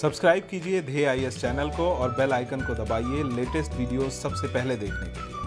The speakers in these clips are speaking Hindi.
सब्सक्राइब कीजिए धे आई चैनल को और बेल आइकन को दबाइए लेटेस्ट वीडियो सबसे पहले देखने के लिए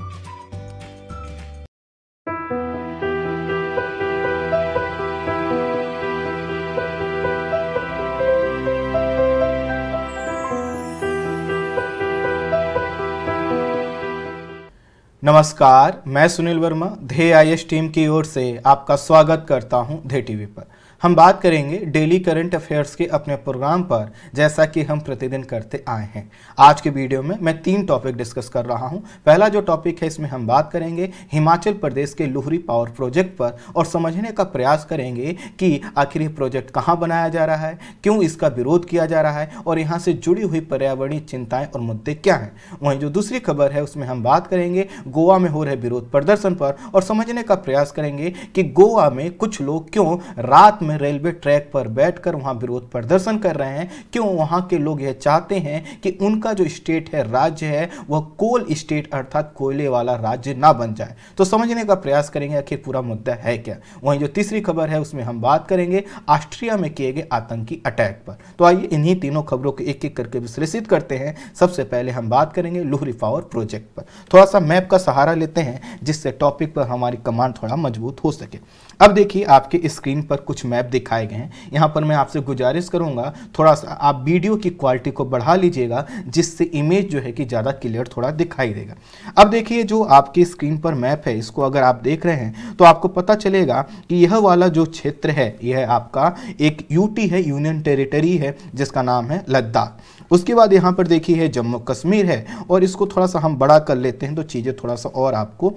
नमस्कार मैं सुनील वर्मा धे आई टीम की ओर से आपका स्वागत करता हूं धे टीवी पर हम बात करेंगे डेली करंट अफेयर्स के अपने प्रोग्राम पर जैसा कि हम प्रतिदिन करते आए हैं आज के वीडियो में मैं तीन टॉपिक डिस्कस कर रहा हूं पहला जो टॉपिक है इसमें हम बात करेंगे हिमाचल प्रदेश के लुहरी पावर प्रोजेक्ट पर और समझने का प्रयास करेंगे कि आखिर ये प्रोजेक्ट कहाँ बनाया जा रहा है क्यों इसका विरोध किया जा रहा है और यहाँ से जुड़ी हुई पर्यावरणीय चिंताएं और मुद्दे क्या हैं वहीं जो दूसरी खबर है उसमें हम बात करेंगे गोवा में हो रहे विरोध प्रदर्शन पर और समझने का प्रयास करेंगे कि गोवा में कुछ लोग क्यों रात में में रेलवे ट्रैक पर बैठकर वहां विरोध प्रदर्शन कर रहे हैं क्यों वहां के लोग यह चाहते हैं कि उनका जो स्टेट है राज्य है वह कोल स्टेट अर्थात कोयले वाला राज्य ना बन जाए तो समझने का प्रयास करेंगे आखिर पूरा मुद्दा है क्या वहीं जो तीसरी खबर है उसमें हम बात करेंगे ऑस्ट्रिया में किए गए आतंकी अटैक पर तो आइए इन्हीं तीनों खबरों को एक एक करके विश्लेषित करते हैं सबसे पहले हम बात करेंगे लुहरी पावर प्रोजेक्ट पर थोड़ा सा मैप का सहारा लेते हैं जिससे टॉपिक पर हमारी कमांड थोड़ा मजबूत हो सके अब देखिए आपके स्क्रीन पर कुछ मैप ऐप दिखाए गए हैं यहाँ पर मैं आपसे गुजारिश करूँगा थोड़ा सा आप वीडियो की क्वालिटी को बढ़ा लीजिएगा जिससे इमेज जो है कि ज़्यादा क्लियर थोड़ा दिखाई देगा अब देखिए जो आपकी स्क्रीन पर मैप है इसको अगर आप देख रहे हैं तो आपको पता चलेगा कि यह वाला जो क्षेत्र है यह आपका एक यूटी है यूनियन टेरिटरी है जिसका नाम है लद्दाख उसके बाद यहाँ पर देखिए है जम्मू कश्मीर है और इसको थोड़ा सा हम बड़ा कर लेते हैं तो चीज़ें थोड़ा सा और आपको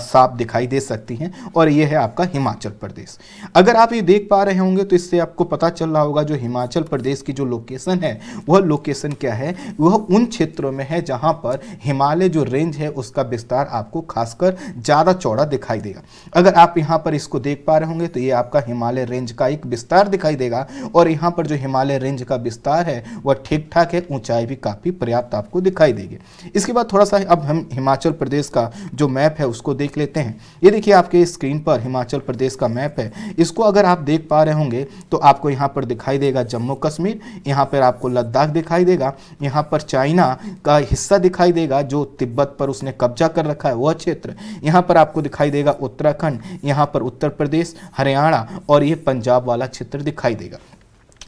साफ दिखाई दे सकती हैं और ये है आपका हिमाचल प्रदेश अगर आप ये देख पा रहे होंगे तो इससे आपको पता चल रहा होगा जो हिमाचल प्रदेश की जो लोकेशन है वह लोकेशन क्या है वह उन क्षेत्रों में है जहाँ पर हिमालय जो रेंज है उसका विस्तार आपको खासकर ज़्यादा चौड़ा दिखाई देगा अगर आप यहाँ पर इसको देख पा रहे होंगे तो ये आपका हिमालय रेंज का एक विस्तार दिखाई देगा और यहाँ पर जो हिमालय रेंज का विस्तार है वह ठीक ठाक है तक ऊंचाई भी काफ़ी पर्याप्त आपको दिखाई देगी इसके बाद थोड़ा सा अब हम हिमाचल प्रदेश का जो मैप है उसको देख लेते हैं ये देखिए आपके स्क्रीन पर हिमाचल प्रदेश का मैप है इसको अगर आप देख पा रहे होंगे तो आपको यहाँ पर दिखाई देगा जम्मू कश्मीर यहाँ पर आपको लद्दाख दिखाई देगा यहाँ पर चाइना का हिस्सा दिखाई देगा जो तिब्बत पर उसने कब्जा कर रखा है वह क्षेत्र यहाँ पर आपको दिखाई देगा उत्तराखंड यहाँ पर उत्तर प्रदेश हरियाणा और ये पंजाब वाला क्षेत्र दिखाई देगा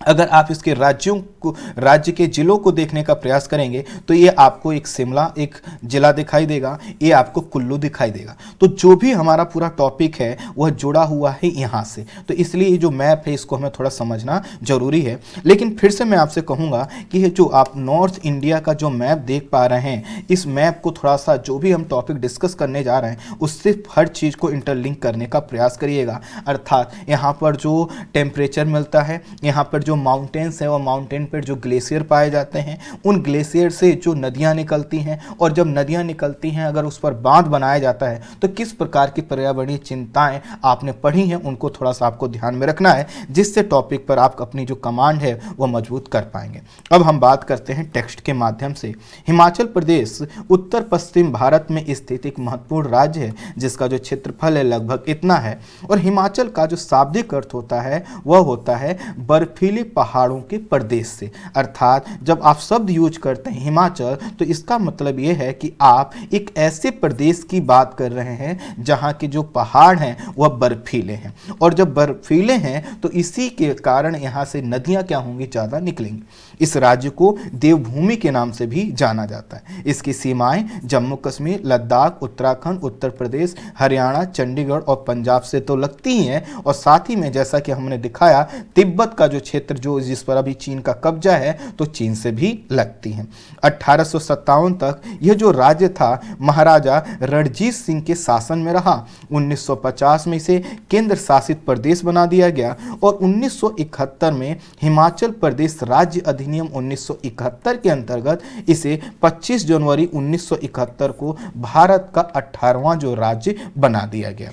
अगर आप इसके राज्यों को राज्य के जिलों को देखने का प्रयास करेंगे तो ये आपको एक शिमला एक जिला दिखाई देगा ये आपको कुल्लू दिखाई देगा तो जो भी हमारा पूरा टॉपिक है वह जुड़ा हुआ है यहाँ से तो इसलिए जो मैप है इसको हमें थोड़ा समझना जरूरी है लेकिन फिर से मैं आपसे कहूँगा कि जो आप नॉर्थ इंडिया का जो मैप देख पा रहे हैं इस मैप को थोड़ा सा जो भी हम टॉपिक डिस्कस करने जा रहे हैं उससे हर चीज़ को इंटरलिंक करने का प्रयास करिएगा अर्थात यहाँ पर जो टेम्परेचर मिलता है यहाँ पर जो जो माउंटेन्स हैं वो माउंटेन पर जो ग्लेशियर पाए जाते हैं उन ग्लेशियर से जो नदियाँ निकलती हैं और जब नदियाँ निकलती हैं अगर उस पर बांध बनाया जाता है तो किस प्रकार की पर्यावरणीय चिंताएं आपने पढ़ी हैं उनको थोड़ा सा आपको ध्यान में रखना है जिससे टॉपिक पर आप अपनी जो कमांड है वह मजबूत कर पाएंगे अब हम बात करते हैं टेक्स्ट के माध्यम से हिमाचल प्रदेश उत्तर पश्चिम भारत में स्थित एक महत्वपूर्ण राज्य है जिसका जो क्षेत्रफल है लगभग इतना है और हिमाचल का जो शाब्दिक अर्थ होता है वह होता है बर्फीली हिमाचली पहाड़ों के प्रदेश से अर्थात जब आप शब्द यूज करते हैं हिमाचल तो इसका मतलब ये है कि आप एक ऐसे प्रदेश की बात कर रहे हैं जहाँ के जो पहाड़ हैं वह बर्फीले हैं और जब बर्फीले हैं तो इसी के कारण यहाँ से नदियाँ क्या होंगी ज़्यादा निकलेंगी इस राज्य को देवभूमि के नाम से भी जाना जाता है इसकी सीमाएं जम्मू कश्मीर लद्दाख उत्तराखंड उत्तर प्रदेश हरियाणा चंडीगढ़ और पंजाब से तो लगती ही हैं और साथ ही में जैसा कि हमने दिखाया तिब्बत का जो क्षेत्र जो जिस पर अभी चीन का कब्जा है तो चीन से भी लगती हैं अट्ठारह तक यह जो राज्य था महाराजा रणजीत सिंह के शासन में रहा उन्नीस में इसे केंद्र शासित प्रदेश बना दिया गया और उन्नीस में हिमाचल प्रदेश राज्य अधिक अधिनियम 1971 के अंतर्गत इसे 25 जनवरी 1971 को भारत का 18वां जो राज्य बना दिया गया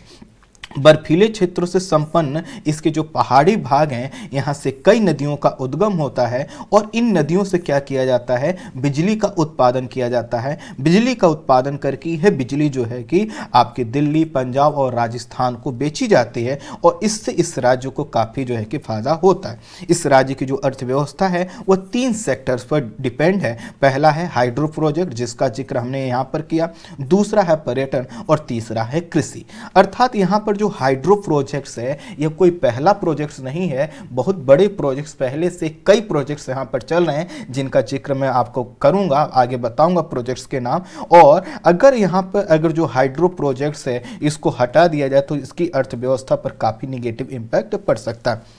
बर्फीले क्षेत्रों से संपन्न इसके जो पहाड़ी भाग हैं यहाँ से कई नदियों का उद्गम होता है और इन नदियों से क्या किया जाता है बिजली का उत्पादन किया जाता है बिजली का उत्पादन करके यह बिजली जो है कि आपके दिल्ली पंजाब और राजस्थान को बेची जाती है और इससे इस राज्य को काफ़ी जो है कि फायदा होता है इस राज्य की जो अर्थव्यवस्था है वह तीन सेक्टर्स पर डिपेंड है पहला है हाइड्रो प्रोजेक्ट जिसका जिक्र हमने यहाँ पर किया दूसरा है पर्यटन और तीसरा है कृषि अर्थात यहाँ पर जो हाइड्रो प्रोजेक्ट्स है यह कोई पहला प्रोजेक्ट्स नहीं है बहुत बड़े प्रोजेक्ट्स पहले से कई प्रोजेक्ट्स यहाँ पर चल रहे हैं जिनका जिक्र मैं आपको करूँगा आगे बताऊँगा प्रोजेक्ट्स के नाम और अगर यहाँ पर अगर जो हाइड्रो प्रोजेक्ट्स है इसको हटा दिया जाए तो इसकी अर्थव्यवस्था पर काफ़ी निगेटिव इम्पैक्ट पड़ सकता है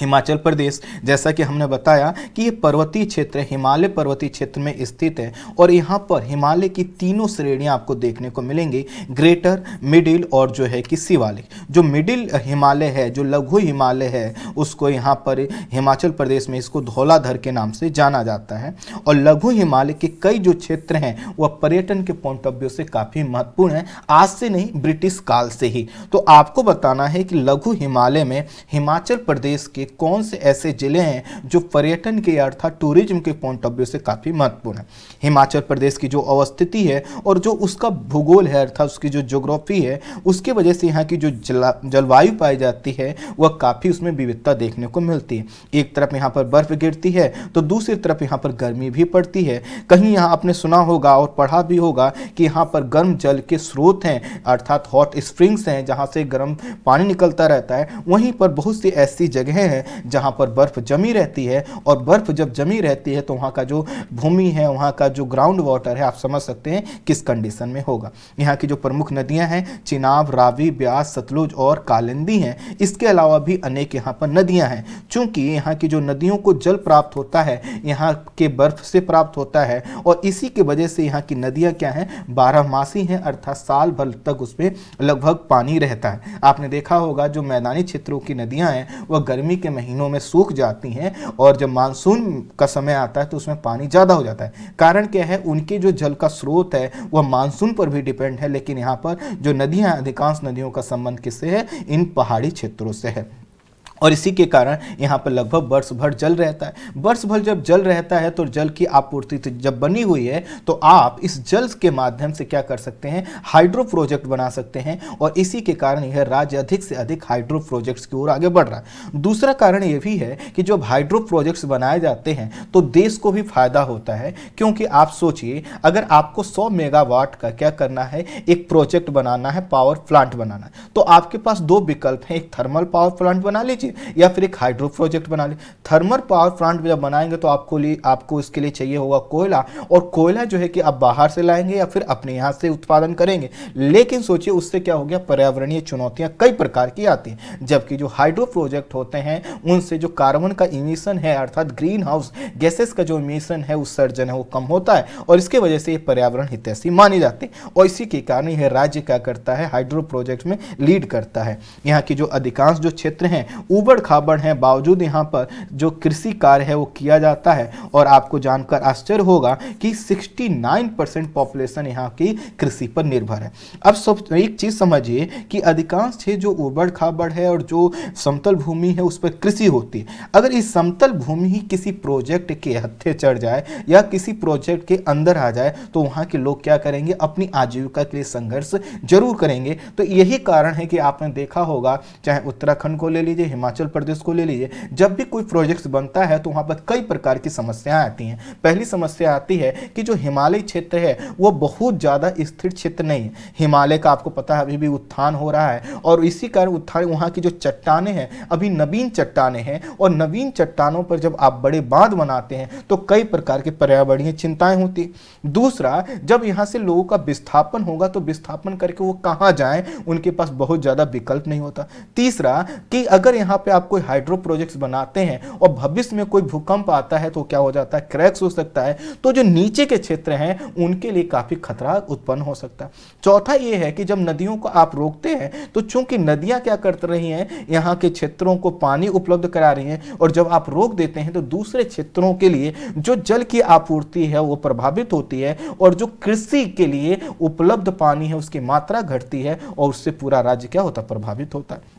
हिमाचल प्रदेश जैसा कि हमने बताया कि ये पर्वतीय क्षेत्र हिमालय पर्वतीय क्षेत्र में स्थित है और यहाँ पर हिमालय की तीनों श्रेणियाँ आपको देखने को मिलेंगी ग्रेटर मिडिल और जो है कि शिवालिक जो मिडिल हिमालय है जो लघु हिमालय है उसको यहाँ पर हिमाचल प्रदेश में इसको धौलाधर के नाम से जाना जाता है और लघु हिमालय के कई जो क्षेत्र हैं वह पर्यटन के पॉइंट ऑफ व्यू से काफ़ी महत्वपूर्ण है आज से नहीं ब्रिटिश काल से ही तो आपको बताना है कि लघु हिमालय में हिमाचल प्रदेश के कि कौन से ऐसे ज़िले हैं जो पर्यटन के अर्थात टूरिज्म के पॉइंट ऑफ व्यू से काफ़ी महत्वपूर्ण है हिमाचल प्रदेश की जो अवस्थिति है और जो उसका भूगोल है अर्थात उसकी जो जोग्राफी है उसकी वजह से यहाँ की जो जलवायु पाई जाती है वह काफ़ी उसमें विविधता देखने को मिलती है एक तरफ यहाँ पर बर्फ़ गिरती है तो दूसरी तरफ यहाँ पर गर्मी भी पड़ती है कहीं यहाँ आपने सुना होगा और पढ़ा भी होगा कि यहाँ पर गर्म जल के स्रोत हैं अर्थात हॉट स्प्रिंग्स हैं जहाँ से गर्म पानी निकलता रहता है वहीं पर बहुत सी ऐसी जगहें हैं जहाँ पर बर्फ़ जमी रहती है और बर्फ़ जब जमी रहती है तो वहाँ का जो भूमि है वहाँ का जो ग्राउंड वाटर है आप समझ सकते हैं किस कंडीशन में होगा यहाँ की जो प्रमुख नदियाँ हैं चिनाब रावी ब्यास सतलुज और कालिंदी हैं इसके अलावा भी अनेक यहाँ पर नदियाँ हैं चूँकि यहाँ की जो नदियों को जल प्राप्त होता है यहाँ के बर्फ से प्राप्त होता है और इसी के वजह से यहाँ की नदियाँ क्या हैं बारहमासी हैं अर्थात साल भर तक उसमें लगभग पानी रहता है आपने देखा होगा जो मैदानी क्षेत्रों की नदियाँ हैं वह गर्मी के महीनों में सूख जाती हैं और जब मानसून का समय आता है तो उसमें पानी ज़्यादा हो जाता है कारण क्या है उनके जो जल का स्रोत है वह मानसून पर भी डिपेंड है लेकिन यहाँ पर जो नदियाँ अधिकांश नदियों का संबंध किससे है इन पहाड़ी क्षेत्रों से है और इसी के कारण यहाँ पर लगभग वर्ष भर जल रहता है वर्ष भर जब जल रहता है तो जल की आपूर्ति तो जब बनी हुई है तो आप इस जल के माध्यम से क्या कर सकते हैं हाइड्रो प्रोजेक्ट बना सकते हैं और इसी के कारण यह राज्य अधिक से अधिक हाइड्रो प्रोजेक्ट्स की ओर आगे बढ़ रहा है दूसरा कारण यह भी है कि जब हाइड्रो प्रोजेक्ट्स बनाए जाते हैं तो देश को भी फायदा होता है क्योंकि आप सोचिए अगर आपको सौ मेगावाट का क्या करना है एक प्रोजेक्ट बनाना है पावर प्लांट बनाना है तो आपके पास दो विकल्प हैं एक थर्मल पावर प्लांट बना लीजिए लीजिए या फिर एक हाइड्रो प्रोजेक्ट बना लीजिए थर्मल पावर प्लांट जब बनाएंगे तो आपको लिए आपको इसके लिए चाहिए होगा कोयला और कोयला जो है कि आप बाहर से लाएंगे या फिर अपने यहाँ से उत्पादन करेंगे लेकिन सोचिए उससे क्या हो गया पर्यावरणीय चुनौतियाँ कई प्रकार की आती हैं जबकि जो हाइड्रो प्रोजेक्ट होते हैं उनसे जो कार्बन का इमिशन है अर्थात ग्रीन हाउस गैसेस का जो इमिशन है उत्सर्जन है वो कम होता है और इसके वजह से ये पर्यावरण हितैषी माने जाते हैं और इसी के कारण यह राज्य क्या करता है हाइड्रो प्रोजेक्ट में लीड करता है यहाँ की जो अधिकांश जो क्षेत्र हैं उबड़ खाबड़ हैं बावजूद यहाँ पर जो कृषि कार्य है वो किया जाता है और आपको जानकर आश्चर्य होगा कि 69 परसेंट पॉपुलेशन यहाँ की कृषि पर निर्भर है अब सब एक चीज़ समझिए कि अधिकांश क्षेत्र जो उबड़ खाबड़ है और जो समतल भूमि है उस पर कृषि होती है अगर इस समतल भूमि ही किसी प्रोजेक्ट के हथे चढ़ जाए या किसी प्रोजेक्ट के अंदर आ जाए तो वहाँ के लोग क्या करेंगे अपनी आजीविका के लिए संघर्ष जरूर करेंगे तो यही कारण है कि आपने देखा होगा चाहे उत्तराखंड को ले लीजिए हिमाचल हिमाचल प्रदेश को ले लीजिए जब भी कोई प्रोजेक्ट बनता है तो वहाँ पर कई प्रकार की समस्याएं आती हैं पहली समस्या आती है कि जो हिमालय क्षेत्र है वो बहुत ज़्यादा स्थिर क्षेत्र नहीं है हिमालय का आपको पता है अभी भी उत्थान हो रहा है और इसी कारण उत्थान वहाँ की जो चट्टाने हैं अभी नवीन चट्टाने हैं और नवीन चट्टानों पर जब आप बड़े बांध बनाते हैं तो कई प्रकार की पर्यावरणीय चिंताएं होती दूसरा जब यहाँ से लोगों का विस्थापन होगा तो विस्थापन करके वो कहाँ जाए उनके पास बहुत ज़्यादा विकल्प नहीं होता तीसरा कि अगर यहाँ यहाँ पे आप कोई हाइड्रो प्रोजेक्ट्स बनाते हैं और भविष्य में कोई भूकंप आता है तो क्या हो जाता है क्रैक्स हो सकता है तो जो नीचे के क्षेत्र हैं उनके लिए काफ़ी खतरा उत्पन्न हो सकता है चौथा ये है कि जब नदियों को आप रोकते हैं तो चूंकि नदियाँ क्या कर रही हैं यहाँ के क्षेत्रों को पानी उपलब्ध करा रही हैं और जब आप रोक देते हैं तो दूसरे क्षेत्रों के लिए जो जल की आपूर्ति है वो प्रभावित होती है और जो कृषि के लिए उपलब्ध पानी है उसकी मात्रा घटती है और उससे पूरा राज्य क्या होता है प्रभावित होता है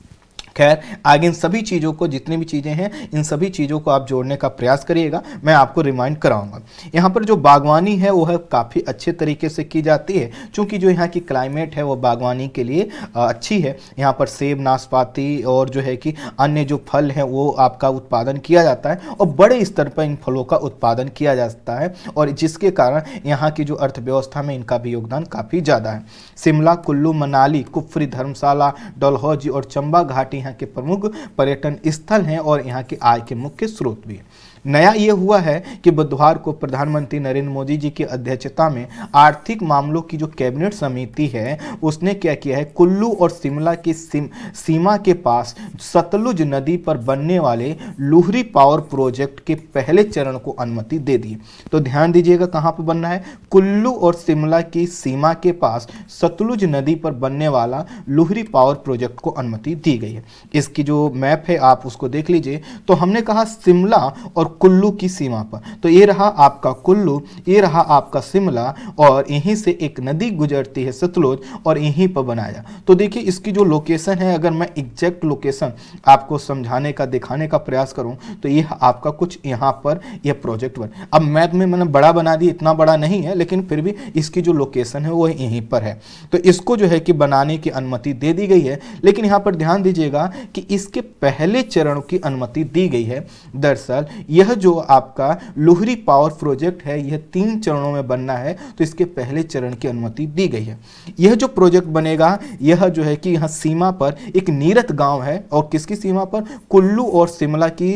खैर आगे इन सभी चीज़ों को जितनी भी चीज़ें हैं इन सभी चीज़ों को आप जोड़ने का प्रयास करिएगा मैं आपको रिमाइंड कराऊंगा यहाँ पर जो बागवानी है वो है काफ़ी अच्छे तरीके से की जाती है चूँकि जो यहाँ की क्लाइमेट है वो बागवानी के लिए अच्छी है यहाँ पर सेब नाशपाती और जो है कि अन्य जो फल हैं वो आपका उत्पादन किया जाता है और बड़े स्तर पर इन फलों का उत्पादन किया जाता है और जिसके कारण यहाँ की जो अर्थव्यवस्था में इनका भी योगदान काफ़ी ज़्यादा है शिमला कुल्लू मनाली कुफरी धर्मशाला डलहौजी और चंबा घाटी यहाँ के प्रमुख पर्यटन स्थल हैं और यहाँ के आय के मुख्य स्रोत भी हैं नया ये हुआ है कि बुधवार को प्रधानमंत्री नरेंद्र मोदी जी की अध्यक्षता में आर्थिक मामलों की जो कैबिनेट समिति है उसने क्या किया है कुल्लू और शिमला की सीम, सीमा के पास सतलुज नदी पर बनने वाले लुहरी पावर प्रोजेक्ट के पहले चरण को अनुमति दे दी तो ध्यान दीजिएगा कहाँ पर बनना है कुल्लू और शिमला की सीमा के पास सतलुज नदी पर बनने वाला लुहरी पावर प्रोजेक्ट को अनुमति दी गई है इसकी जो मैप है आप उसको देख लीजिए तो हमने कहा शिमला और कुल्लू की सीमा पर तो ये रहा आपका कुल्लू ये रहा आपका शिमला और यहीं से एक नदी गुजरती है सतलुज और यहीं पर बनाया तो देखिए इसकी जो लोकेशन है अगर मैं एग्जैक्ट लोकेशन आपको समझाने का दिखाने का प्रयास करूँ तो यह आपका कुछ यहाँ पर यह प्रोजेक्ट बन अब मैप में मैंने बड़ा बना दी इतना बड़ा नहीं है लेकिन फिर भी इसकी जो लोकेशन है वो यहीं पर है तो इसको जो है कि बनाने की अनुमति दे दी गई है लेकिन यहाँ पर ध्यान दीजिएगा कि इसके पहले चरण की अनुमति दी गई है दरअसल ये यह जो आपका लोहरी पावर प्रोजेक्ट है यह तीन चरणों में बनना है तो इसके पहले चरण की अनुमति दी गई है यह जो प्रोजेक्ट बनेगा यह जो है कि यहाँ सीमा पर एक नीरत गांव है और किसकी सीमा पर कुल्लू और शिमला की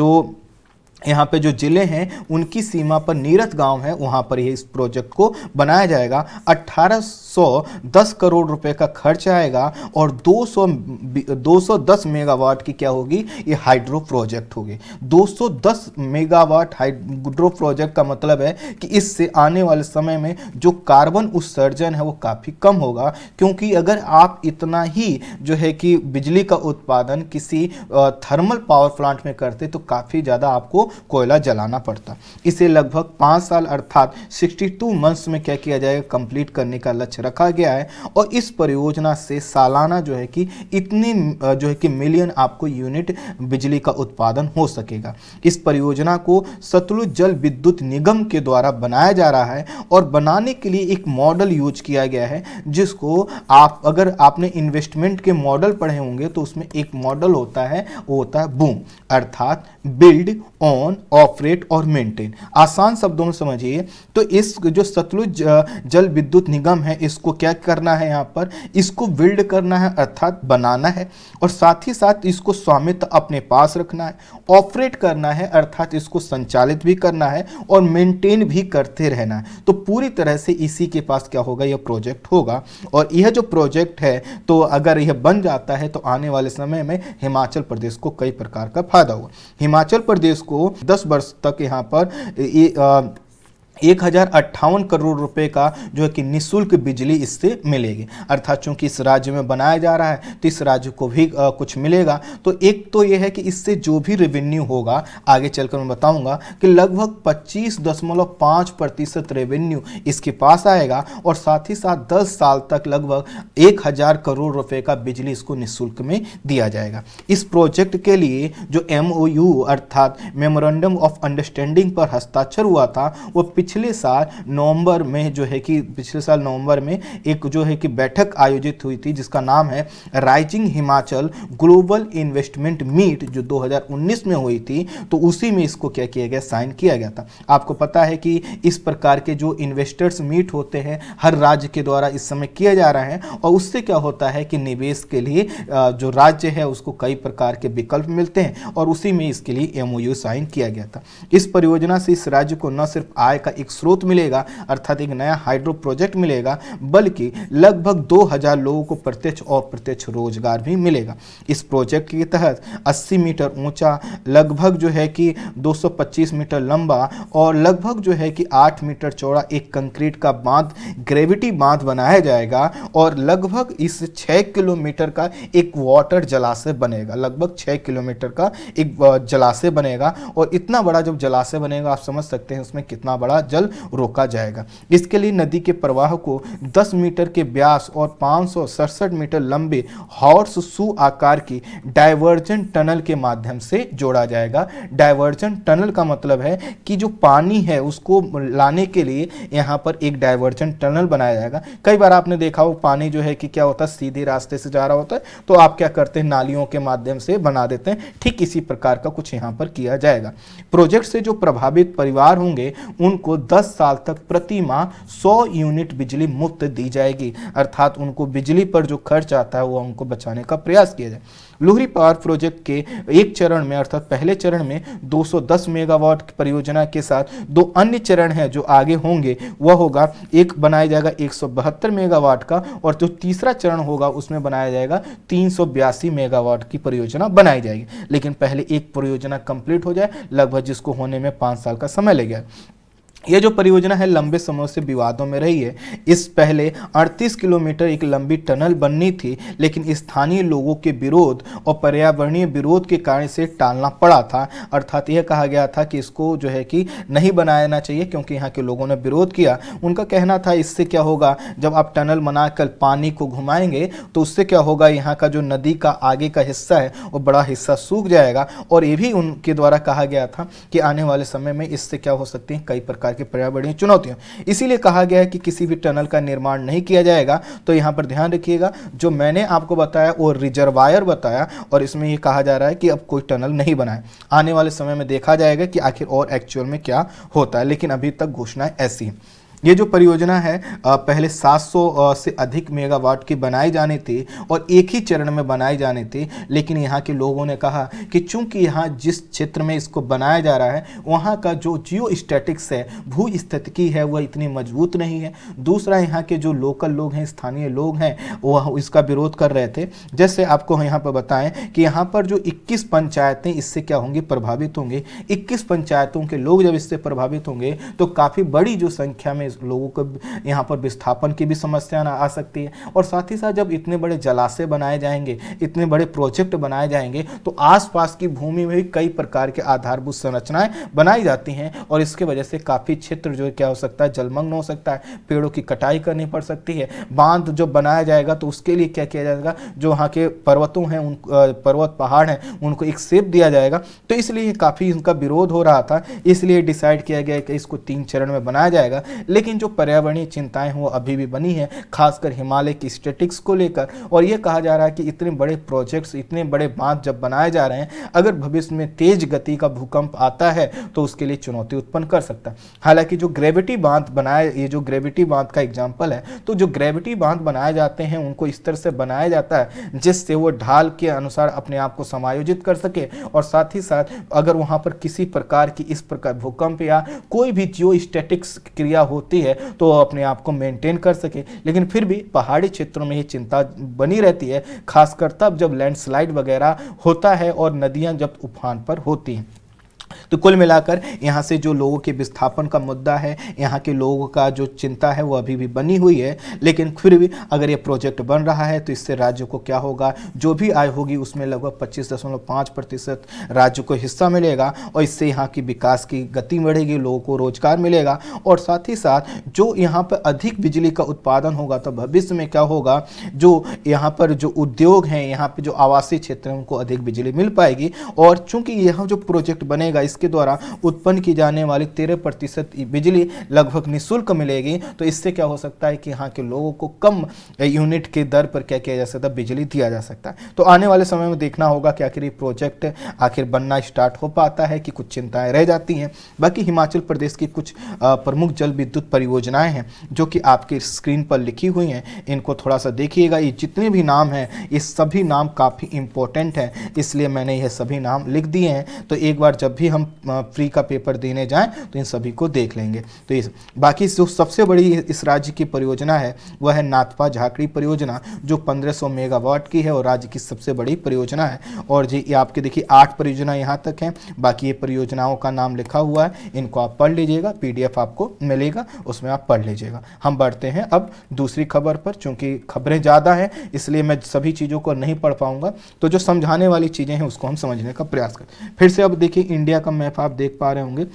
जो यहाँ पे जो ज़िले हैं उनकी सीमा पर नीरथ गांव है वहाँ पर ये इस प्रोजेक्ट को बनाया जाएगा 1810 करोड़ रुपए का खर्च आएगा और 200 210 मेगावाट की क्या होगी ये हाइड्रो प्रोजेक्ट होगी 210 मेगावाट हाइड्रो प्रोजेक्ट का मतलब है कि इससे आने वाले समय में जो कार्बन उत्सर्जन है वो काफ़ी कम होगा क्योंकि अगर आप इतना ही जो है कि बिजली का उत्पादन किसी थर्मल पावर प्लांट में करते तो काफ़ी ज़्यादा आपको कोयला जलाना पड़ता इसे लगभग पाँच साल अर्थात 62 मंथ्स में क्या किया जाएगा कंप्लीट करने का लक्ष्य रखा गया है और इस परियोजना से सालाना जो है कि इतनी जो है कि मिलियन आपको यूनिट बिजली का उत्पादन हो सकेगा इस परियोजना को सतलुज जल विद्युत निगम के द्वारा बनाया जा रहा है और बनाने के लिए एक मॉडल यूज किया गया है जिसको आप अगर आपने इन्वेस्टमेंट के मॉडल पढ़े होंगे तो उसमें एक मॉडल होता है वो होता है बूम अर्थात बिल्ड ऑन ऑपरेट और मेंटेन आसान शब्दों में समझिए तो इस जो सतलुज जल विद्युत निगम है इसको क्या करना है यहाँ पर इसको बिल्ड करना है अर्थात बनाना है और साथ ही साथ इसको स्वामित्व अपने पास रखना है ऑपरेट करना है अर्थात इसको संचालित भी करना है और मेंटेन भी करते रहना है तो पूरी तरह से इसी के पास क्या होगा यह प्रोजेक्ट होगा और यह जो प्रोजेक्ट है तो अगर यह बन जाता है तो आने वाले समय में हिमाचल प्रदेश को कई प्रकार का फायदा होगा हिमाचल हिमाचल प्रदेश को दस वर्ष तक यहाँ पर ये एक हज़ार अट्ठावन करोड़ रुपए का जो है कि निशुल्क बिजली इससे मिलेगी अर्थात चूंकि इस राज्य में बनाया जा रहा है तो इस राज्य को भी आ, कुछ मिलेगा तो एक तो यह है कि इससे जो भी रेवेन्यू होगा आगे चलकर मैं बताऊंगा कि लगभग पच्चीस दशमलव पाँच प्रतिशत रेवेन्यू इसके पास आएगा और साथ ही साथ दस साल तक लगभग एक हज़ार करोड़ रुपये का बिजली इसको निःशुल्क में दिया जाएगा इस प्रोजेक्ट के लिए जो एम अर्थात मेमोरेंडम ऑफ अंडरस्टैंडिंग पर हस्ताक्षर हुआ था वो पिछले साल नवंबर में जो है कि पिछले साल नवंबर में एक जो है कि बैठक आयोजित हुई थी जिसका नाम है rising Himachal global investment meet जो 2019 में हुई थी तो उसी में इसको क्या किया गया साइन किया गया था आपको पता है कि इस प्रकार के जो इन्वेस्टर्स मीट होते हैं हर राज्य के द्वारा इस समय किया जा रहा है और उससे क्या होता है कि निवेश के लिए जो राज्य है उसको कई प्रकार के विकल्प मिलते हैं और उसी में इसके लिए एमओयू साइन किया गया था इस परियोजना से इस राज्य को न सिर्फ आय का एक स्रोत मिलेगा अर्थात एक नया हाइड्रो प्रोजेक्ट मिलेगा बल्कि लगभग 2000 लोगों को प्रत्यक्ष और प्रत्यक्ष रोजगार भी मिलेगा इस प्रोजेक्ट के तहत 80 मीटर ऊंचा लगभग जो है कि 225 मीटर लंबा और लगभग जो है कि 8 मीटर चौड़ा एक कंक्रीट का बांध ग्रेविटी बांध बनाया जाएगा और लगभग इस 6 किलोमीटर का एक वाटर जलाशय बनेगा लगभग 6 किलोमीटर का एक जलाशय बनेगा और इतना बड़ा जब जलाशय बनेगा आप समझ सकते हैं उसमें कितना बड़ा जल रोका जाएगा इसके लिए नदी के प्रवाह को 10 मीटर के ब्यास और पाँच मीटर लंबे हॉर्स सु आकार की डायवर्जन टनल के माध्यम से जोड़ा जाएगा डायवर्जन टनल का मतलब है कि जो पानी है उसको लाने के लिए यहाँ पर एक डायवर्जन टनल बनाया जाएगा कई बार आपने देखा हो पानी जो है कि क्या होता है सीधे रास्ते से जा रहा होता है तो आप क्या करते हैं नालियों के माध्यम से बना देते हैं ठीक इसी प्रकार का कुछ यहाँ पर किया जाएगा प्रोजेक्ट से जो प्रभावित परिवार होंगे उनको 10 साल तक प्रति माह 100 यूनिट बिजली मुफ्त दी जाएगी अर्थात उनको बिजली पर जो खर्च आता है वो उनको बचाने का प्रयास किया जाए लोहरी पावर प्रोजेक्ट के एक चरण में अर्थात पहले चरण में 210 मेगावाट परियोजना के साथ दो अन्य चरण हैं जो आगे होंगे वह होगा एक बनाया जाएगा एक मेगावाट का और जो तीसरा चरण होगा उसमें बनाया जाएगा तीन मेगावाट की परियोजना बनाई जाएगी लेकिन पहले एक परियोजना कंप्लीट हो जाए लगभग जिसको होने में पाँच साल का समय लगेगा यह जो परियोजना है लंबे समय से विवादों में रही है इस पहले 38 किलोमीटर एक लंबी टनल बननी थी लेकिन स्थानीय लोगों के विरोध और पर्यावरणीय विरोध के कारण इसे टालना पड़ा था अर्थात यह कहा गया था कि इसको जो है कि नहीं बनाना चाहिए क्योंकि यहाँ के लोगों ने विरोध किया उनका कहना था इससे क्या होगा जब आप टनल बनाकर पानी को घुमाएंगे तो उससे क्या होगा यहाँ का जो नदी का आगे का हिस्सा है वो बड़ा हिस्सा सूख जाएगा और ये भी उनके द्वारा कहा गया था कि आने वाले समय में इससे क्या हो सकती है कई प्रकार के पर्यावरणीय चुनौतियाँ इसीलिए कहा गया है कि किसी भी टनल का निर्माण नहीं किया जाएगा तो यहाँ पर ध्यान रखिएगा जो मैंने आपको बताया वो रिजर्वायर बताया और इसमें यह कहा जा रहा है कि अब कोई टनल नहीं बनाए आने वाले समय में देखा जाएगा कि आखिर और एक्चुअल में क्या होता है लेकिन अभी तक घोषणाएं ऐसी हैं ये जो परियोजना है पहले 700 से अधिक मेगावाट की बनाई जानी थी और एक ही चरण में बनाई जानी थी लेकिन यहाँ के लोगों ने कहा कि चूंकि यहाँ जिस क्षेत्र में इसको बनाया जा रहा है वहाँ का जो जियो स्टैटिक्स है भू स्थितिकी है वह इतनी मजबूत नहीं है दूसरा यहाँ के जो लोकल लोग हैं स्थानीय लोग हैं वह इसका विरोध कर रहे थे जैसे आपको यहाँ पर बताएं कि यहाँ पर जो इक्कीस पंचायतें इससे क्या होंगी प्रभावित होंगी इक्कीस पंचायतों के लोग जब इससे प्रभावित होंगे तो काफ़ी बड़ी जो संख्या में में लोगों को यहाँ पर विस्थापन की भी समस्या ना आ सकती है और साथ ही साथ जब इतने बड़े जलाशय बनाए जाएंगे इतने बड़े प्रोजेक्ट बनाए जाएंगे तो आसपास की भूमि में भी कई प्रकार के आधारभूत संरचनाएं बनाई जाती हैं और इसके वजह से काफ़ी क्षेत्र जो क्या हो सकता है जलमग्न हो सकता है पेड़ों की कटाई करनी पड़ सकती है बांध जो बनाया जाएगा तो उसके लिए क्या किया जाएगा जो वहाँ के पर्वतों हैं उन पर्वत पहाड़ हैं उनको एक सेप दिया जाएगा तो इसलिए काफ़ी इनका विरोध हो रहा था इसलिए डिसाइड किया गया कि इसको तीन चरण में बनाया जाएगा लेकिन जो पर्यावरणीय चिंताएं वो अभी भी बनी हैं खासकर हिमालय की स्टेटिक्स को लेकर और ये कहा जा रहा है कि इतने बड़े प्रोजेक्ट्स इतने बड़े बांध जब बनाए जा रहे हैं अगर भविष्य में तेज गति का भूकंप आता है तो उसके लिए चुनौती उत्पन्न कर सकता है हालांकि जो ग्रेविटी बांध बनाए ये जो ग्रेविटी बांध का एग्जाम्पल है तो जो ग्रेविटी बांध बनाए जाते हैं उनको इस तरह से बनाया जाता है जिससे वो ढाल के अनुसार अपने आप को समायोजित कर सके और साथ ही साथ अगर वहाँ पर किसी प्रकार की इस प्रकार भूकंप या कोई भी जियो क्रिया हो होती है तो अपने आप को मेंटेन कर सके लेकिन फिर भी पहाड़ी क्षेत्रों में ये चिंता बनी रहती है खासकर तब जब लैंडस्लाइड वगैरह होता है और नदियां जब उफान पर होती हैं तो कुल मिलाकर यहाँ से जो लोगों के विस्थापन का मुद्दा है यहाँ के लोगों का जो चिंता है वो अभी भी बनी हुई है लेकिन फिर भी अगर ये प्रोजेक्ट बन रहा है तो इससे राज्य को क्या होगा जो भी आय होगी उसमें लगभग पच्चीस दशमलव पाँच प्रतिशत राज्य को हिस्सा मिलेगा और इससे यहाँ की विकास की गति बढ़ेगी लोगों को रोजगार मिलेगा और साथ ही साथ जो यहाँ पर अधिक बिजली का उत्पादन होगा तो भविष्य में क्या होगा जो यहाँ पर जो उद्योग हैं यहाँ पर जो आवासीय क्षेत्र हैं उनको अधिक बिजली मिल पाएगी और चूँकि यह जो प्रोजेक्ट बनेगा मिलेगा इसके द्वारा उत्पन्न की जाने वाली तेरह प्रतिशत बिजली लगभग निःशुल्क मिलेगी तो इससे क्या हो सकता है कि यहाँ के लोगों को कम यूनिट के दर पर क्या किया जा सकता है बिजली दिया जा सकता है तो आने वाले समय में देखना होगा कि आखिर ये प्रोजेक्ट आखिर बनना स्टार्ट हो पाता है कि कुछ चिंताएँ रह जाती हैं बाकी हिमाचल प्रदेश की कुछ प्रमुख जल विद्युत परियोजनाएँ हैं जो कि आपके स्क्रीन पर लिखी हुई हैं इनको थोड़ा सा देखिएगा ये जितने भी नाम हैं ये सभी नाम काफ़ी इंपॉर्टेंट हैं इसलिए मैंने यह सभी नाम लिख दिए हैं तो एक बार जब भी भी हम फ्री का पेपर देने जाएं तो इन सभी को देख लेंगे तो इस बाकी जो सबसे बड़ी इस राज्य की परियोजना है वह है नाथपा झाकड़ी परियोजना जो 1500 मेगावाट की है और राज्य की सबसे बड़ी परियोजना है और जी ये आपके देखिए आठ परियोजना यहाँ तक हैं बाकी ये परियोजनाओं का नाम लिखा हुआ है इनको आप पढ़ लीजिएगा पी आपको मिलेगा उसमें आप पढ़ लीजिएगा हम बढ़ते हैं अब दूसरी खबर पर चूँकि खबरें ज़्यादा हैं इसलिए मैं सभी चीज़ों को नहीं पढ़ पाऊँगा तो जो समझाने वाली चीज़ें हैं उसको हम समझने का प्रयास करें फिर से अब देखिए इंडिया इंडिया का मैप आप देख पा रहे होंगे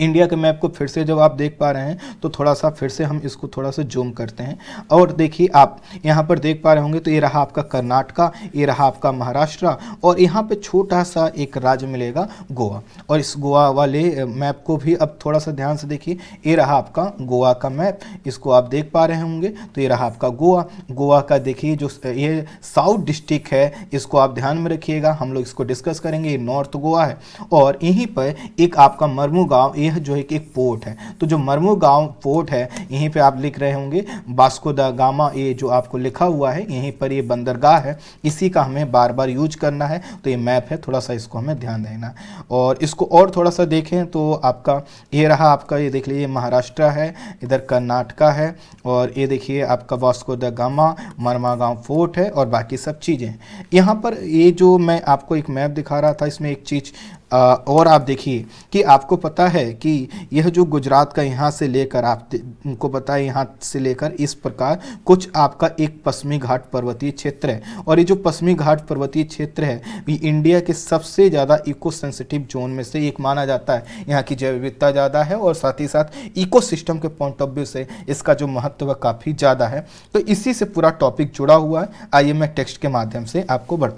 इंडिया के मैप को फिर से जब आप देख पा रहे हैं तो थोड़ा सा फिर से हम इसको थोड़ा सा जूम करते हैं और देखिए आप यहाँ पर देख पा रहे होंगे तो ये रहा आपका कर्नाटका ये रहा आपका महाराष्ट्र और यहाँ पे छोटा सा एक राज्य मिलेगा गोवा और इस गोवा वाले मैप को भी अब थोड़ा सा ध्यान से देखिए ये रहा आपका गोवा का मैप इसको आप देख पा रहे होंगे तो ये रहा आपका गोवा गोवा का देखिए जो ये साउथ डिस्ट्रिक्ट है इसको आप ध्यान में रखिएगा हम लोग इसको डिस्कस करेंगे ये नॉर्थ गोवा है और यहीं पर एक आपका मरमू गाँव यह जो है कि एक पोर्ट है तो जो मरमू गांव पोर्ट है यहीं पे आप लिख रहे होंगे बास्को द गामा ये जो आपको लिखा हुआ है यहीं पर ये बंदरगाह है इसी का हमें बार बार यूज करना है तो ये मैप है थोड़ा सा इसको हमें ध्यान देना और इसको और थोड़ा सा देखें तो आपका ये रहा आपका ये देख लीजिए महाराष्ट्र है इधर कर्नाटका है और ये देखिए आपका वास्को द गामा मरमा गाँव फोर्ट है और बाकी सब चीज़ें यहाँ पर ये जो मैं आपको एक मैप दिखा रहा था इसमें एक चीज़ और आप देखिए कि आपको पता है कि यह जो गुजरात का यहाँ से लेकर आप उनको पता है यहाँ से लेकर इस प्रकार कुछ आपका एक पश्चिमी घाट पर्वतीय क्षेत्र है और ये जो पश्चिमी घाट पर्वतीय क्षेत्र है ये इंडिया के सबसे ज़्यादा इको सेंसिटिव जोन में से एक माना जाता है यहाँ की जैव विविधता ज़्यादा है और साथ ही साथ इको के पॉइंट ऑफ व्यू से इसका जो महत्व काफ़ी ज़्यादा है तो इसी से पूरा टॉपिक जुड़ा हुआ है आइए मैं टेक्स्ट के माध्यम से आपको बढ़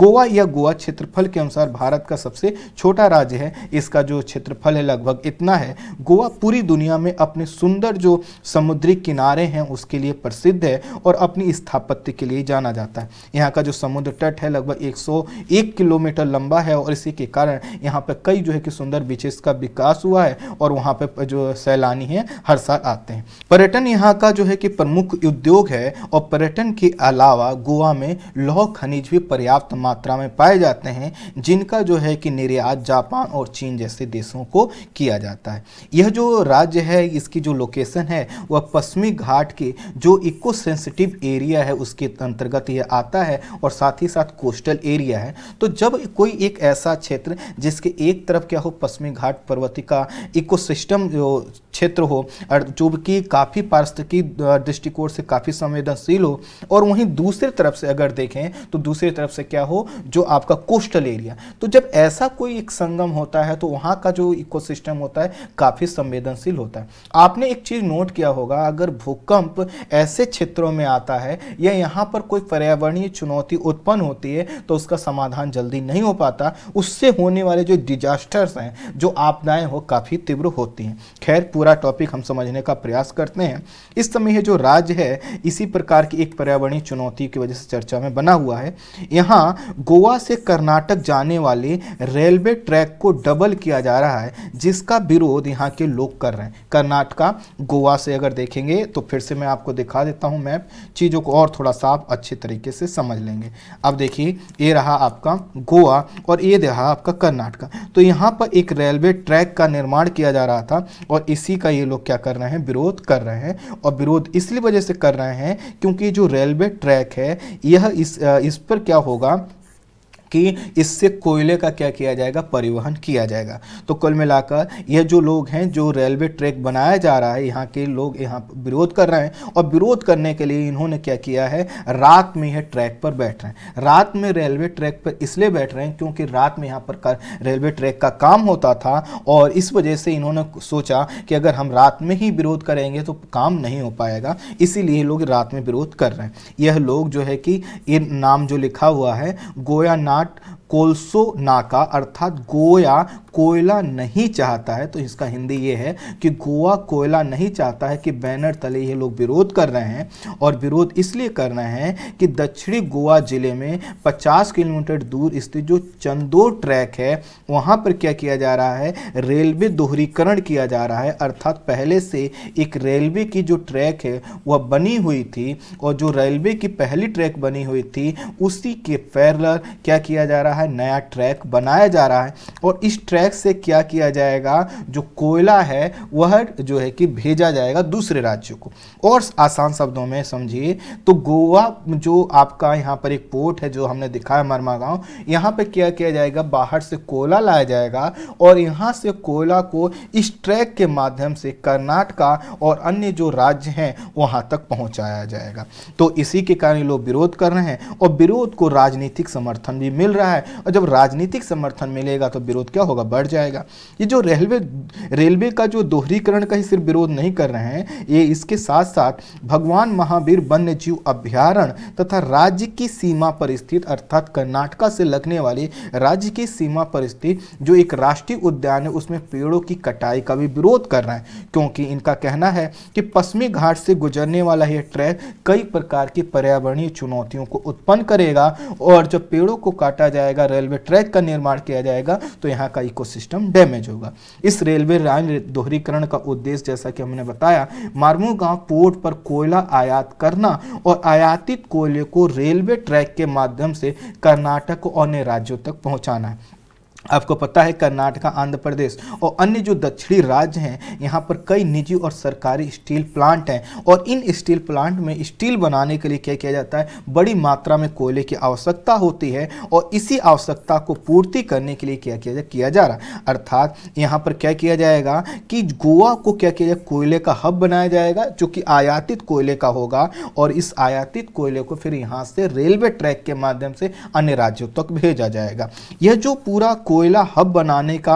गोवा या गोवा क्षेत्रफल के अनुसार भारत का सबसे छोटा राज्य है इसका जो क्षेत्रफल है लगभग इतना है गोवा पूरी दुनिया में अपने सुंदर जो समुद्री किनारे हैं उसके लिए प्रसिद्ध है और अपनी स्थापत्य के लिए जाना जाता है यहाँ का जो समुद्र तट है लगभग एक किलोमीटर लंबा है और इसी के कारण यहाँ पर कई जो है कि सुंदर बीचेस का विकास हुआ है और वहाँ पर जो सैलानी हैं हर साल आते हैं पर्यटन यहाँ का जो है कि प्रमुख उद्योग है और पर्यटन के अलावा गोवा में लौह खनिज भी पर्याप्त मात्रा में पाए जाते हैं जिनका जो है कि निर्यात जापान और चीन जैसे देशों को किया जाता है यह जो राज्य है इसकी जो लोकेशन है वह पश्चिमी घाट के जो इको सेंसिटिव एरिया है उसके अंतर्गत यह आता है और साथ ही साथ कोस्टल एरिया है तो जब कोई एक ऐसा क्षेत्र जिसके एक तरफ क्या हो पश्चिमी घाट पर्वतिका इकोसिस्टम जो क्षेत्र हो और जो कि काफ़ी पारिस्थितिकी दृष्टिकोण से काफ़ी संवेदनशील हो और वहीं दूसरी तरफ से अगर देखें तो दूसरी तरफ से क्या हो जो आपका कोस्टल एरिया तो जब ऐसा कोई एक संगम होता है तो वहाँ का जो इकोसिस्टम होता है काफ़ी संवेदनशील होता है आपने एक चीज़ नोट किया होगा अगर भूकंप ऐसे क्षेत्रों में आता है या यहाँ पर कोई पर्यावरणीय चुनौती उत्पन्न होती है तो उसका समाधान जल्दी नहीं हो पाता उससे होने वाले जो डिजास्टर्स हैं जो आपदाएं हो काफ़ी तीव्र होती हैं खैर पूरा टॉपिक हम समझने का प्रयास करते हैं इस समय जो राज्य है इसी प्रकार की एक पर्यावरणीय चुनौती की वजह से चर्चा में बना हुआ है यहाँ गोवा से कर्नाटक जाने वाले रेलवे ट्रैक को डबल किया जा रहा है जिसका विरोध यहाँ के लोग कर रहे हैं कर्नाटका गोवा से अगर देखेंगे तो फिर से मैं आपको दिखा देता हूँ मैप चीज़ों को और थोड़ा सा आप अच्छे तरीके से समझ लेंगे अब देखिए ये रहा आपका गोवा और ये रहा आपका कर्नाटका तो यहाँ पर एक रेलवे ट्रैक का निर्माण किया जा रहा था और इसी का ये लोग क्या कर रहे हैं विरोध कर रहे हैं और विरोध इसलिए वजह से कर रहे हैं क्योंकि जो रेलवे ट्रैक है यह इस इस पर क्या होगा कि इससे कोयले का क्या किया जाएगा परिवहन किया जाएगा तो कुल मिलाकर यह जो लोग हैं जो रेलवे ट्रैक बनाया जा रहा है यहाँ के लोग यहाँ विरोध कर रहे हैं और विरोध करने के लिए इन्होंने क्या किया है रात में यह ट्रैक पर बैठ रहे हैं रात में रेलवे ट्रैक पर इसलिए बैठ रहे हैं क्योंकि रात में यहाँ पर रेलवे ट्रैक का काम होता था और इस वजह से इन्होंने सोचा कि अगर हम रात में ही विरोध करेंगे तो काम नहीं हो पाएगा इसीलिए लोग रात में विरोध कर रहे हैं यह लोग जो है कि ये नाम जो लिखा हुआ है गोया नाम not कोलसो नाका अर्थात गोया कोयला नहीं चाहता है तो इसका हिंदी ये है कि गोवा कोयला नहीं चाहता है कि बैनर तले ये लोग विरोध कर रहे हैं और विरोध इसलिए कर रहे हैं कि दक्षिणी गोवा जिले में 50 किलोमीटर दूर स्थित जो चंदोर ट्रैक है वहाँ पर क्या किया जा रहा है रेलवे दोहरीकरण किया जा रहा है अर्थात पहले से एक रेलवे की जो ट्रैक है वह बनी हुई थी और जो रेलवे की पहली ट्रैक बनी हुई थी उसी के पैरलर क्या किया जा रहा है नया ट्रैक बनाया जा रहा है और इस ट्रैक से क्या किया जाएगा जो कोयला है वह जो है कि भेजा जाएगा दूसरे राज्यों को और आसान शब्दों में समझिए तो गोवा जो आपका यहाँ पर एक पोर्ट है जो हमने दिखा है मरमा गाँव यहाँ पर क्या किया जाएगा बाहर से कोयला लाया जाएगा और यहाँ से कोयला को इस ट्रैक के माध्यम से कर्नाटका और अन्य जो राज्य हैं वहाँ तक पहुँचाया जाएगा तो इसी के कारण लोग विरोध कर रहे हैं और विरोध को राजनीतिक समर्थन भी मिल रहा है और जब राजनीतिक समर्थन मिलेगा तो विरोध क्या होगा बढ़ जाएगा ये जो रेलवे रेलवे का जो दोहरीकरण का ही सिर्फ विरोध नहीं कर रहे हैं ये इसके साथ साथ भगवान महावीर वन्य जीव अभ्यारण तथा राज्य की सीमा पर स्थित अर्थात कर्नाटका से लगने वाली राज्य की सीमा पर स्थित जो एक राष्ट्रीय उद्यान है उसमें पेड़ों की कटाई का भी विरोध कर रहे हैं क्योंकि इनका कहना है कि पश्चिमी घाट से गुजरने वाला यह ट्रैक कई प्रकार की पर्यावरणीय चुनौतियों को उत्पन्न करेगा और जब पेड़ों को काटा जाएगा जाएगा रेलवे ट्रैक का निर्माण किया जाएगा तो यहाँ का इकोसिस्टम डैमेज होगा इस रेलवे लाइन दोहरीकरण का उद्देश्य जैसा कि हमने बताया मारमू गांव पोर्ट पर कोयला आयात करना और आयातित कोयले को रेलवे ट्रैक के माध्यम से कर्नाटक और अन्य राज्यों तक पहुँचाना है आपको पता है कर्नाटका आंध्र प्रदेश और अन्य जो दक्षिणी राज्य हैं यहाँ पर कई निजी और सरकारी स्टील प्लांट हैं और इन स्टील प्लांट में स्टील बनाने के लिए क्या किया जाता है बड़ी मात्रा में कोयले की आवश्यकता होती है और इसी आवश्यकता को पूर्ति करने के लिए क्या किया जा किया जा रहा है अर्थात यहाँ पर क्या किया जाएगा कि गोवा को क्या किया जाए कोयले का हब बनाया जाएगा जो कि आयातित कोयले का होगा और इस आयातित कोयले को फिर यहाँ से रेलवे ट्रैक के माध्यम से अन्य राज्यों तक भेजा जाएगा यह जो पूरा कोयला हब बनाने का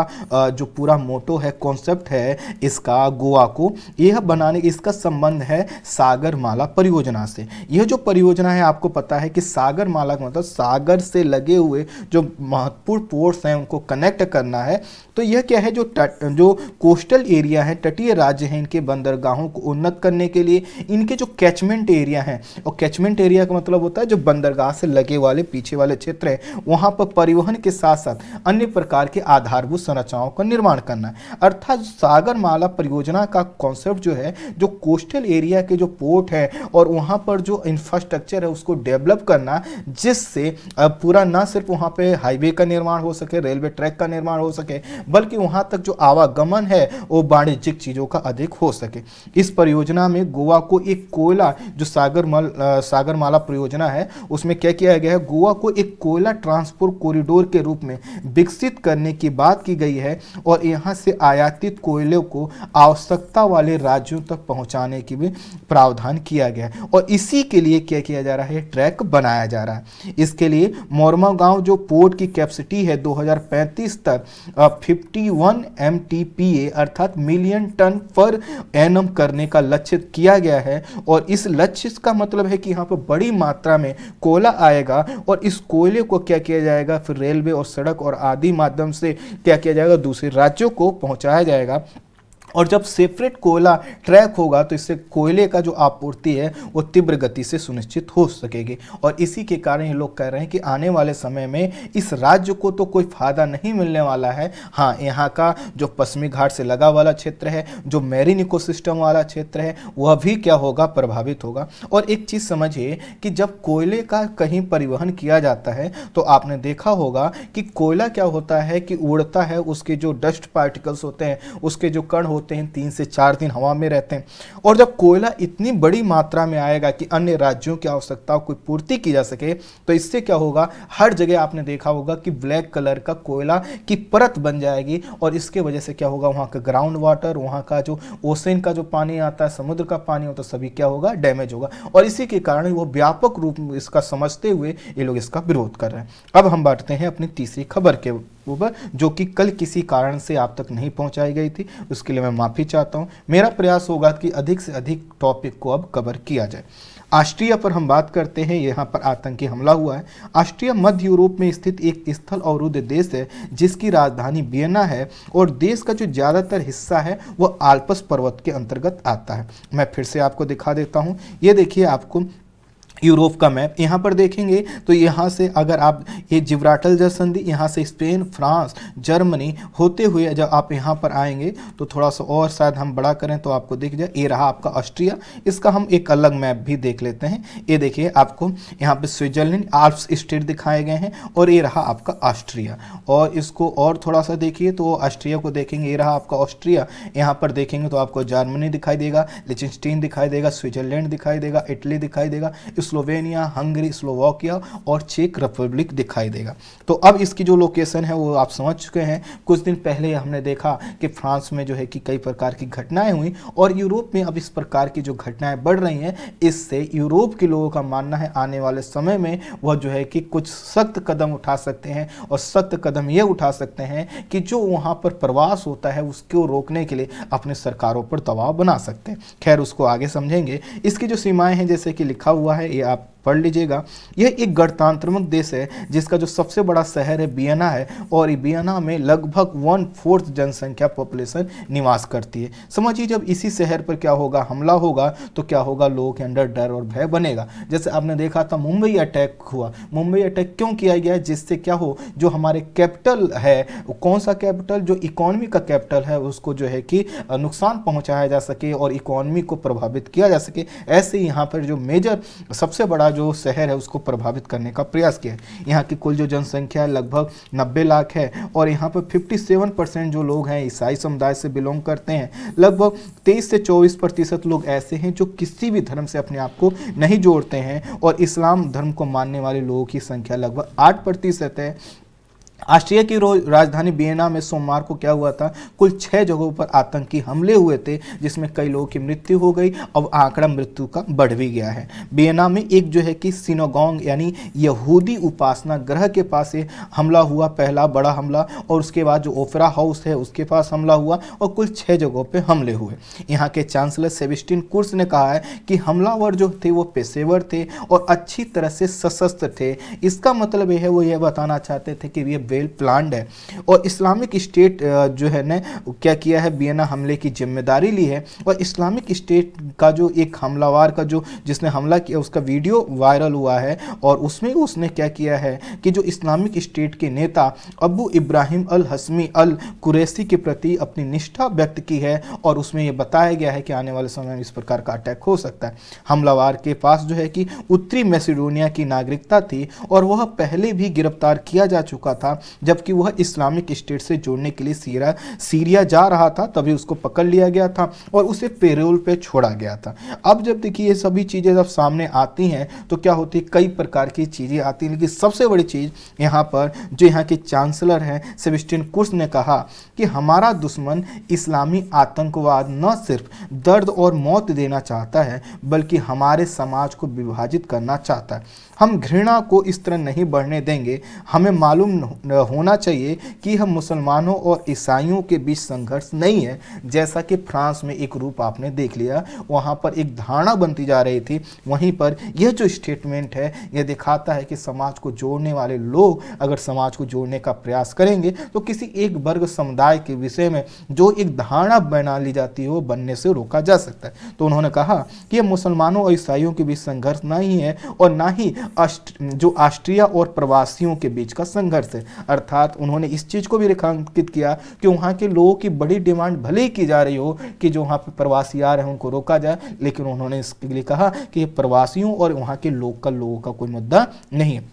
जो पूरा मोटो है कॉन्सेप्ट है इसका गोवा को यह बनाने इसका संबंध है सागरमाला परियोजना से यह जो परियोजना है आपको पता है कि सागरमाला का मतलब सागर से लगे हुए जो महत्वपूर्ण पोर्ट्स हैं उनको कनेक्ट करना है तो यह क्या है जो तट जो कोस्टल एरिया है तटीय राज्य हैं इनके बंदरगाहों को उन्नत करने के लिए इनके जो कैचमेंट एरिया हैं और कैचमेंट एरिया का मतलब होता है जो बंदरगाह से लगे वाले पीछे वाले क्षेत्र हैं वहाँ पर परिवहन के साथ साथ अन्य प्रकार के आधारभूत संरचनाओं का निर्माण करना है अर्थात सागर माला परियोजना का कॉन्सेप्ट जो है जो कोस्टल एरिया के जो पोर्ट है और वहाँ पर जो इंफ्रास्ट्रक्चर है उसको डेवलप करना जिससे पूरा ना सिर्फ वहाँ पर हाईवे का निर्माण हो सके रेलवे ट्रैक का निर्माण हो सके बल्कि वहाँ तक जो आवागमन है वो वाणिज्यिक चीज़ों का अधिक हो सके इस परियोजना में गोवा को एक कोयला जो सागरमल सागरमाला परियोजना है उसमें क्या किया गया है गोवा को एक कोयला ट्रांसपोर्ट कॉरिडोर के रूप में विकसित विकसित करने की बात की गई है और यहाँ से आयातित कोयले को आवश्यकता वाले राज्यों तक पहुँचाने की भी प्रावधान किया गया है और इसी के लिए क्या किया जा रहा है ट्रैक बनाया जा रहा है इसके लिए मोरमा गांव जो पोर्ट की कैपेसिटी है 2035 तक 51 एमटीपीए अर्थात मिलियन टन पर एनम करने का लक्ष्य किया गया है और इस लक्ष्य का मतलब है कि यहाँ पर बड़ी मात्रा में कोयला आएगा और इस कोयले को क्या किया जाएगा फिर रेलवे और सड़क और आदि माध्यम से क्या किया जाएगा दूसरे राज्यों को पहुंचाया जाएगा और जब सेपरेट कोयला ट्रैक होगा तो इससे कोयले का जो आपूर्ति है वो तीव्र गति से सुनिश्चित हो सकेगी और इसी के कारण ये लोग कह रहे हैं कि आने वाले समय में इस राज्य को तो कोई फायदा नहीं मिलने वाला है हाँ यहाँ का जो पश्चिमी घाट से लगा वाला क्षेत्र है जो मैरीन इकोसिस्टम वाला क्षेत्र है वह भी क्या होगा प्रभावित होगा और एक चीज़ समझिए कि जब कोयले का कहीं परिवहन किया जाता है तो आपने देखा होगा कि कोयला क्या होता है कि उड़ता है उसके जो डस्ट पार्टिकल्स होते हैं उसके जो कण होते होते हैं तीन से चार दिन हवा में रहते हैं और जब कोयला इतनी बड़ी मात्रा में आएगा कि अन्य राज्यों की आवश्यकताओं की पूर्ति की जा सके तो इससे क्या होगा हर जगह आपने देखा होगा कि ब्लैक कलर का कोयला की परत बन जाएगी और इसके वजह से क्या होगा वहाँ का ग्राउंड वाटर वहाँ का जो ओसेन का जो पानी आता है समुद्र का पानी होता तो है सभी क्या होगा डैमेज होगा और इसी के कारण वो व्यापक रूप में इसका समझते हुए ये लोग इसका विरोध कर रहे हैं अब हम बांटते हैं अपनी तीसरी खबर के ऊबर जो कि कल किसी कारण से आप तक नहीं पहुंचाई गई थी उसके लिए मैं माफ़ी चाहता हूं मेरा प्रयास होगा कि अधिक से अधिक टॉपिक को अब कवर किया जाए ऑस्ट्रिया पर हम बात करते हैं यहाँ पर आतंकी हमला हुआ है ऑस्ट्रिया मध्य यूरोप में स्थित एक स्थल अवरुद्ध देश है जिसकी राजधानी बियना है और देश का जो ज़्यादातर हिस्सा है वह आल्पस पर्वत के अंतर्गत आता है मैं फिर से आपको दिखा देता हूँ ये देखिए आपको यूरोप का मैप यहाँ पर देखेंगे तो यहाँ से अगर आप ये जिब्राटल जर संधि यहाँ से स्पेन फ्रांस जर्मनी होते हुए जब आप यहाँ पर आएंगे तो थोड़ा सा और शायद हम बड़ा करें तो आपको दिख जाए ये रहा आपका ऑस्ट्रिया इसका हम एक अलग मैप भी देख लेते हैं ये देखिए आपको यहाँ पर स्विट्जरलैंड आल्प्स स्टेट दिखाए गए हैं और ये रहा आपका ऑस्ट्रिया और इसको और थोड़ा सा देखिए तो ऑस्ट्रिया को देखेंगे ये रहा आपका ऑस्ट्रिया यहाँ पर देखेंगे तो आपको जर्मनी दिखाई देगा लिचनस्टीन दिखाई देगा स्विट्जरलैंड दिखाई देगा इटली दिखाई देगा इस स्लोवेनिया हंगरी स्लोवाकिया और चेक रिपब्लिक दिखाई देगा तो अब इसकी जो लोकेशन है वो आप समझ चुके हैं कुछ दिन पहले हमने देखा कि फ्रांस में जो है कि कई प्रकार की घटनाएं हुई और यूरोप में अब इस प्रकार की जो घटनाएं बढ़ रही हैं इससे यूरोप के लोगों का मानना है आने वाले समय में वह जो है कि कुछ सख्त कदम उठा सकते हैं और सख्त कदम ये उठा सकते हैं कि जो वहाँ पर प्रवास होता है उसको रोकने के लिए अपने सरकारों पर दबाव बना सकते हैं खैर उसको आगे समझेंगे इसकी जो सीमाएँ हैं जैसे कि लिखा हुआ है up पढ़ लीजिएगा यह एक गणतंत्रमक देश है जिसका जो सबसे बड़ा शहर है बियना है और बियना में लगभग वन फोर्थ जनसंख्या पॉपुलेशन निवास करती है समझिए जब इसी शहर पर क्या होगा हमला होगा तो क्या होगा लोगों के अंदर डर और भय बनेगा जैसे आपने देखा था मुंबई अटैक हुआ मुंबई अटैक क्यों किया गया जिससे क्या हो जो हमारे कैपिटल है कौन सा कैपिटल जो इकोनॉमी का कैपिटल है उसको जो है कि नुकसान पहुंचाया जा सके और इकोनॉमी को प्रभावित किया जा सके ऐसे यहाँ पर जो मेजर सबसे बड़ा जो शहर है उसको प्रभावित करने का प्रयास किया है यहाँ की कुल जो जनसंख्या लगभग नब्बे लाख है और यहाँ पर फिफ्टी सेवन परसेंट जो लोग हैं ईसाई समुदाय से बिलोंग करते हैं लगभग तेईस से चौबीस प्रतिशत लोग ऐसे हैं जो किसी भी धर्म से अपने आप को नहीं जोड़ते हैं और इस्लाम धर्म को मानने वाले लोगों की संख्या लगभग आठ है ऑस्ट्रिया की राजधानी बियना में सोमवार को क्या हुआ था कुल छः जगहों पर आतंकी हमले हुए थे जिसमें कई लोगों की मृत्यु हो गई और आंकड़ा मृत्यु का बढ़ भी गया है बियना में एक जो है कि सिनोगोंग यानी यहूदी उपासना ग्रह के पास हमला हुआ पहला बड़ा हमला और उसके बाद जो ओफरा हाउस है उसके पास हमला हुआ और कुल छः जगहों पर हमले हुए यहाँ के चांसलर सेविस्टिन कुर्स ने कहा है कि हमलावर जो थे वो पेशेवर थे और अच्छी तरह से सशस्त्र थे इसका मतलब यह है वो ये बताना चाहते थे कि ये वेल प्लान्ड है और इस्लामिक स्टेट जो है ने क्या किया है बियना हमले की जिम्मेदारी ली है और इस्लामिक स्टेट का जो एक हमलावार का जो जिसने हमला किया उसका वीडियो वायरल हुआ है और उसमें उसने क्या किया है कि जो इस्लामिक स्टेट के नेता अबू इब्राहिम अल हसमी अल कुरैसी के प्रति अपनी निष्ठा व्यक्त की है और उसमें यह बताया गया है कि आने वाले समय में इस प्रकार का अटैक हो सकता है हमलावार के पास जो है कि उत्तरी मैसिडोनिया की नागरिकता थी और वह पहले भी गिरफ्तार किया जा चुका था जबकि वह इस्लामिक स्टेट से जोड़ने के लिए सीरा सीरिया जा रहा था तभी उसको पकड़ लिया गया था और उसे पेरोल पे छोड़ा गया था अब जब देखिए ये सभी चीज़ें जब सामने आती हैं तो क्या होती है कई प्रकार की चीज़ें आती हैं लेकिन सबसे बड़ी चीज़ यहाँ पर जो यहाँ के चांसलर हैं सेबेस्टियन कुर्स ने कहा कि हमारा दुश्मन इस्लामी आतंकवाद न सिर्फ दर्द और मौत देना चाहता है बल्कि हमारे समाज को विभाजित करना चाहता है हम घृणा को इस तरह नहीं बढ़ने देंगे हमें मालूम होना चाहिए कि हम मुसलमानों और ईसाइयों के बीच संघर्ष नहीं है जैसा कि फ्रांस में एक रूप आपने देख लिया वहाँ पर एक धारणा बनती जा रही थी वहीं पर यह जो स्टेटमेंट है यह दिखाता है कि समाज को जोड़ने वाले लोग अगर समाज को जोड़ने का प्रयास करेंगे तो किसी एक वर्ग समुदाय के विषय में जो एक धारणा बना ली जाती है वो बनने से रोका जा सकता है तो उन्होंने कहा कि यह मुसलमानों और ईसाइयों के बीच संघर्ष नहीं है और ना ही अस्ट, जो ऑस्ट्रिया और प्रवासियों के बीच का संघर्ष है अर्थात उन्होंने इस चीज़ को भी रेखांकित किया कि वहाँ के लोगों की बड़ी डिमांड भले ही की जा रही हो कि जो वहाँ पर प्रवासी आ रहे हैं उनको रोका जाए लेकिन उन्होंने इसके लिए कहा कि प्रवासियों और वहाँ के लोकल लोगों का कोई मुद्दा नहीं है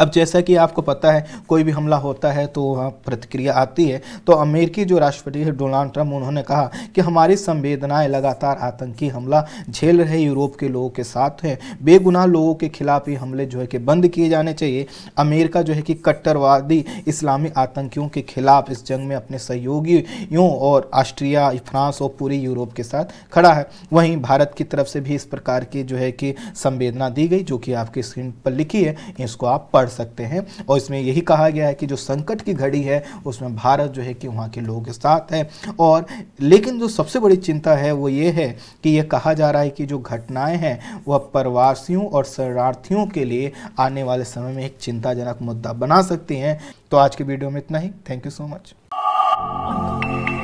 अब जैसा कि आपको पता है कोई भी हमला होता है तो वहाँ प्रतिक्रिया आती है तो अमेरिकी जो राष्ट्रपति है डोनाल्ड ट्रम्प उन्होंने कहा कि हमारी संवेदनाएं लगातार आतंकी हमला झेल रहे यूरोप के लोगों के साथ हैं बेगुनाह लोगों के खिलाफ ये हमले जो है कि बंद किए जाने चाहिए अमेरिका जो है कि कट्टरवादी इस्लामी आतंकियों के खिलाफ इस जंग में अपने सहयोगियों और ऑस्ट्रिया फ्रांस और पूरे यूरोप के साथ खड़ा है वहीं भारत की तरफ से भी इस प्रकार की जो है कि संवेदना दी गई जो कि आपकी स्क्रीन पर लिखी है इसको आप पढ़ सकते हैं और इसमें यही कहा गया है कि जो संकट की घड़ी है उसमें भारत जो है कि वहाँ के लोगों के साथ है और लेकिन जो सबसे बड़ी चिंता है वो ये है कि ये कहा जा रहा है कि जो घटनाएं हैं वह प्रवासियों और शरणार्थियों के लिए आने वाले समय में एक चिंताजनक मुद्दा बना सकती हैं तो आज के वीडियो में इतना ही थैंक यू सो मच